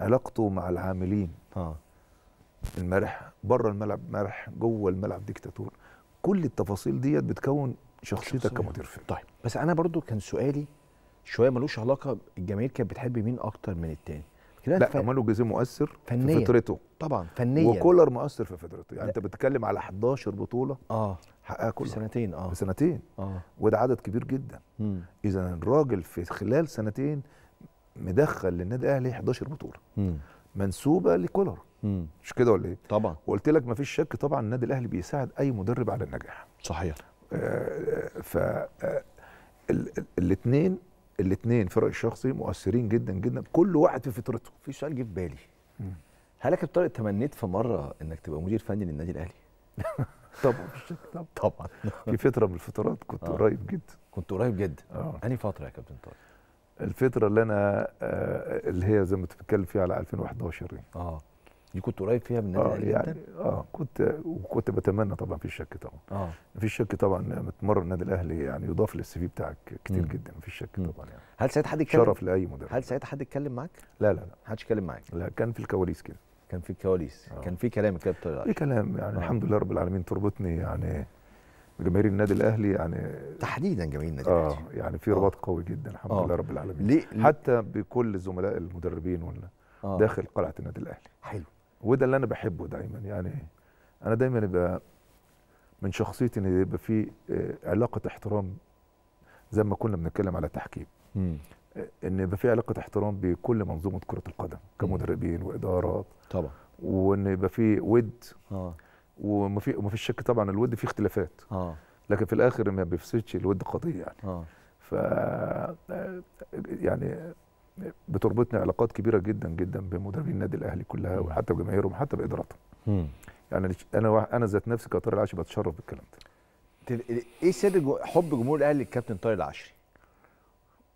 علاقته مع العاملين اه المرح بره الملعب مرح جوه الملعب ديكتاتور كل التفاصيل ديت بتكون شخصيتك كمدير فني طيب بس انا برضو كان سؤالي شويه ملوش علاقه الجماهير كانت بتحب مين اكتر من التاني لا ف... مانو جزء مؤثر فنية. في فترته طبعا فنيا وكولر مؤثر في فترته يعني لا. انت بتتكلم على 11 بطوله اه حققها كولر في سنتين اه في سنتين اه وده عدد كبير جدا اذا الراجل في خلال سنتين مدخل للنادي الاهلي 11 بطوله منسوبه لكولر مش كده ولا ايه؟ طبعا وقلت لك ما فيش شك طبعا النادي الاهلي بيساعد اي مدرب على النجاح صحيح آه, آه، ف آه، الاثنين الاثنين في رايي الشخصي مؤثرين جدا جدا كل واحد في فترته في سؤال جه في بالي هل يا كابتن طارق تمنيت في مره انك تبقى مدير فني للنادي الاهلي؟ طبعا طبعا في فتره من الفترات كنت آه. قريب جدا كنت قريب جدا آه. انهي فتره يا كابتن طارق؟ الفتره اللي انا آه، اللي هي زي ما انت بتتكلم فيها على 2011 اه دي كنت قريب فيها من النادي آه يعني اه كنت وكنت بتمنى طبعا في شك طبعا اه مفيش شك طبعا متمرن النادي الاهلي يعني يضاف للسي في بتاعك كتير مم. جدا مفيش شك طبعا يعني هل ساعتها حد اتكلم شرف لاي مدرب هل ساعتها حد اتكلم معاك؟ لا لا لا حدش اتكلم معاك لا كان في الكواليس كده كان في الكواليس آه. كان في كلام كده في كلام يعني آه. الحمد لله رب العالمين تربطني يعني جماهير النادي الاهلي يعني تحديدا جماهير النادي آه، الاهلي اه يعني في رباط آه. قوي جدا الحمد آه. لله رب العالمين ليه؟ حتى بكل زملاء المدربين ولا آه. داخل قلعه النادي الاهلي حلو وده اللي انا بحبه دايما يعني انا دايما يبقى من شخصيتي ان يبقى في علاقه احترام زي ما كنا بنتكلم على التحكيم ان يبقى في علاقه احترام بكل منظومه كره القدم كمدربين وادارات طبعا وان يبقى في ود آه. ومفي ومفيش شك طبعا الود فيه اختلافات اه لكن في الاخر ما بيفسدش الود قضيه يعني اه ف آه، آه، يعني بتربطني علاقات كبيره جدا جدا بمدربين النادي الاهلي كلها وحتى بجماهيرهم حتى بادارتهم يعني انا انا ذات نفسي كطارق العشري بتشرف بالكلام ده إيه, ايه سر حب جمهور الاهلي للكابتن طارق العشري؟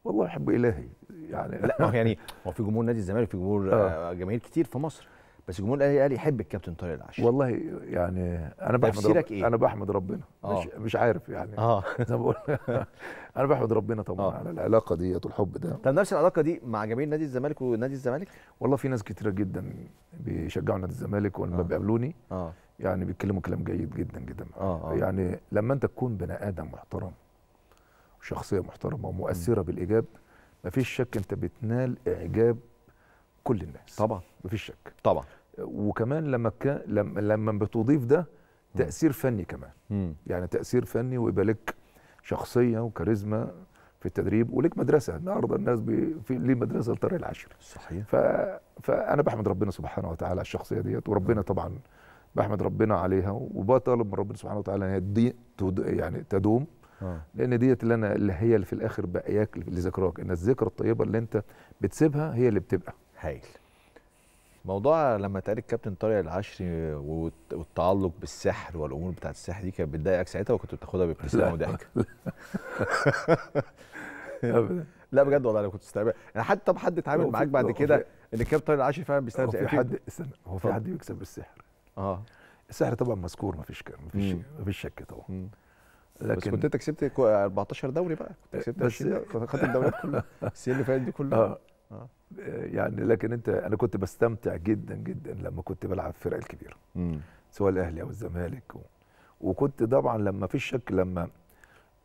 والله حب الهي يعني لا ما هو يعني هو في جمهور نادي الزمالك في جمهور آه. آه، جماهير كتير في مصر بس جمهور الاهلي قال يحب الكابتن طارق العاشر والله يعني انا بحمد رب... إيه؟ انا بحمد ربنا أوه. مش مش عارف يعني آه. زي ما بقول انا بحمد ربنا طبعا أوه. على العلاقه دي والحب ده طب نفس العلاقه دي مع جماهير نادي الزمالك ونادي الزمالك والله في ناس كتيره جدا بيشجعوا نادي الزمالك ولما آه. بيقابلوني آه. يعني بيتكلموا كلام جيد جدا جدا أوه. يعني لما انت تكون بني ادم محترم وشخصيه محترمه ومؤثره م. بالايجاب مفيش شك انت بتنال اعجاب كل الناس طبعا مفيش شك طبعا وكمان لما ك... لما لما بتضيف ده تاثير فني كمان م. يعني تاثير فني ويبقى لك شخصيه وكاريزما في التدريب ولك مدرسه النهارده الناس بي... في ليه مدرسه الطريق العاشر صحيح ف... فانا بحمد ربنا سبحانه وتعالى على الشخصيه ديت وربنا طبعا بحمد ربنا عليها وبطلب من ربنا سبحانه وتعالى ان هي دي تد... يعني تدوم آه. لان ديت اللي انا اللي هي اللي في الاخر بقياك لذكراك ان الذكرى الطيبه اللي انت بتسيبها هي اللي بتبقى هايل موضوع لما اتقال الكابتن طارق العشري والتعلق بالسحر والامور بتاعت السحر دي كانت بتضايقك ساعتها وكنت بتاخدها بابتسامه وضحك لا بجد والله انا كنت استقبل يعني حتى طب حد اتعامل معاك بعد كده ان الكابتن طارق العشري فعلا بيستلم في حد استنى هو في حد بيكسب بالسحر اه السحر طبعا مذكور مفيش كلام مفيش مفيش شك طبعا مم. لكن بس كنت انت كسبت 14 دوري بقى كنت آه، كسبت 20 دوري خدت الدوريات كلها السنين اللي فاتت دي كلها اه يعني لكن انت انا كنت بستمتع جدا جدا لما كنت بلعب في الفرق الكبيره سواء الاهلي او الزمالك و... وكنت طبعا لما في شك لما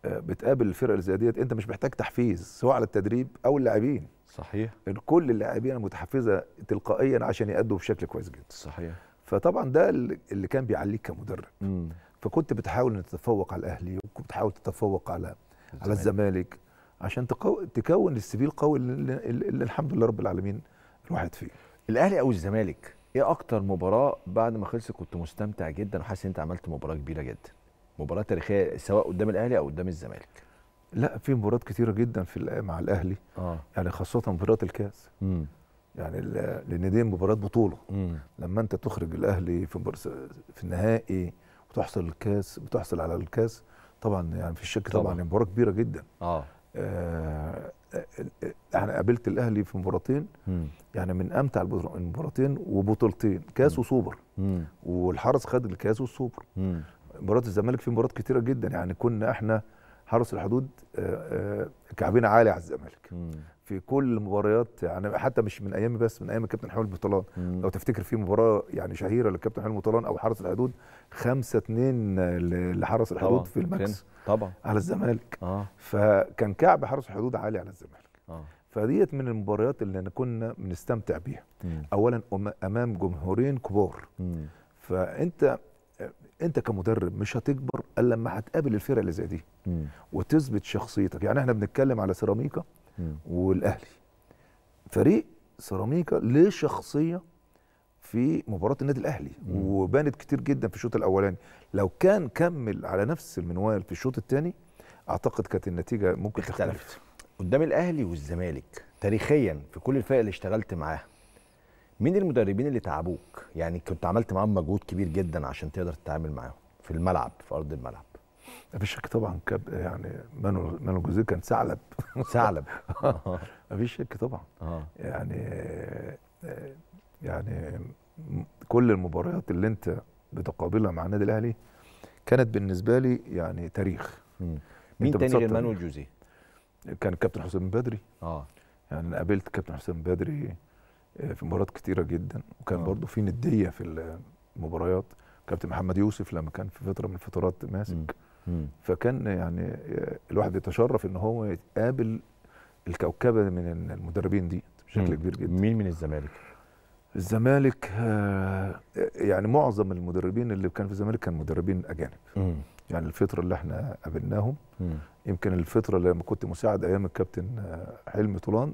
آه، بتقابل الفرق اللي زي ديت انت مش محتاج تحفيز سواء على التدريب او اللاعبين صحيح كل اللاعبين متحفزه تلقائيا عشان يأدوا بشكل كويس جدا صحيح فطبعا ده اللي كان بيعليك كمدرب مم. فكنت بتحاول ان تتفوق على الاهلي وكنت بتحاول تتفوق على الزمالك. على الزمالك عشان تقو... تكون السي في القوي اللي, اللي الحمد لله رب العالمين الواحد فيه الاهلي او الزمالك ايه اكتر مباراه بعد ما خلصت كنت مستمتع جدا وحاسس ان انت عملت مباراه كبيره جدا مباراه تاريخيه سواء قدام الاهلي او قدام الزمالك لا في مباريات كتيره جدا في مع الاهلي آه. يعني خاصه مباريات الكاس مم. يعني لان دي مباريات بطوله مم. لما انت تخرج الاهلي في في النهائي وتحصل الكاس بتحصل على الكاس طبعا يعني في الشك طبعا, طبعا يعني مباراه كبيره جدا اه آه، آه، يعني قابلت الاهلي في مباراتين يعني من امتع المباراتين وبطولتين كاس وسوبر والحرس خد الكاس والسوبر مباراه الزمالك في مباريات كتيره جدا يعني كنا احنا حرس الحدود آه، آه، كعبين عالي على الزمالك في كل المباريات يعني حتى مش من ايامي بس من ايام الكابتن حلمي مم. لو تفتكر في مباراه يعني شهيره للكابتن حلمي بطلان او حرس الحدود 5 2 لحرس الحدود طبعًا. في الماكس طبعا على الزمالك آه. فكان كعب حرس الحدود عالي على الزمالك آه. فديت من المباريات اللي كنا بنستمتع بيها مم. اولا امام جمهورين كبار مم. فانت انت كمدرب مش هتكبر الا لما هتقابل الفرق اللي زي دي وتثبت شخصيتك يعني احنا بنتكلم على سيراميكا والاهلي فريق سيراميكا ليه شخصيه في مباراه النادي الاهلي وبانت كتير جدا في الشوط الاولاني لو كان كمل على نفس المنوال في الشوط الثاني اعتقد كانت النتيجه ممكن اختلفت تختلف. قدام الاهلي والزمالك تاريخيا في كل الفرق اللي اشتغلت معاها مين المدربين اللي تعبوك يعني كنت عملت معاهم مجهود كبير جدا عشان تقدر تتعامل معاهم في الملعب في ارض الملعب مفيش شك طبعا كاب يعني مانو مانو جوزيه كان ثعلب ثعلب مفيش شك طبعا آه. يعني آه، يعني كل المباريات اللي انت بتقابلها مع النادي الاهلي كانت بالنسبه لي يعني تاريخ مين تاني غير مانويل جوزيه؟ كان الكابتن حسام بدري اه يعني قابلت كابتن حسام بدري آه، في مباريات كتيره جدا وكان آه. برضو في نديه في المباريات كابتن محمد يوسف لما كان في فتره من الفترات ماسك فكان يعني آه، الواحد يتشرف ان هو يتقابل الكوكبه من المدربين دي بشكل كبير جدا مين من الزمالك الزمالك يعني معظم المدربين اللي كان في الزمالك كان مدربين اجانب يعني الفتره اللي احنا قابلناهم يمكن الفتره لما كنت مساعد ايام الكابتن حلمي طولان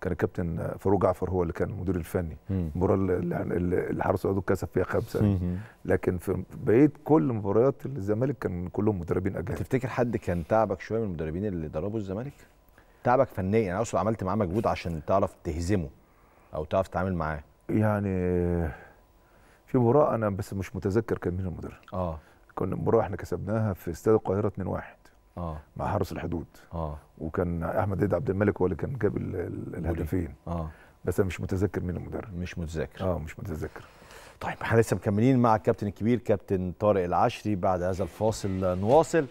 كان الكابتن فاروق جعفر هو اللي كان المدير الفني المباراه اللي الحرس الحدود كسب فيها خمسه لكن في بقيه كل مباريات الزمالك كان كلهم مدربين اجانب تفتكر حد كان تعبك شويه من المدربين اللي دربوا الزمالك؟ تعبك فنيا انا يعني اقصد عملت معاه مجهود عشان تعرف تهزمه او تعرف تتعامل معاه يعني في مباراه انا بس مش متذكر كان مين المدرب اه كنا مباراه احنا كسبناها في استاد القاهره 2-1 اه مع حرس الحدود اه وكان احمد عيد عبد الملك هو اللي كان جاب الهدفين اه بس انا مش متذكر مين المدرب مش متذكر اه مش متذكر طيب احنا لسه مكملين مع الكابتن الكبير كابتن طارق العشري بعد هذا الفاصل نواصل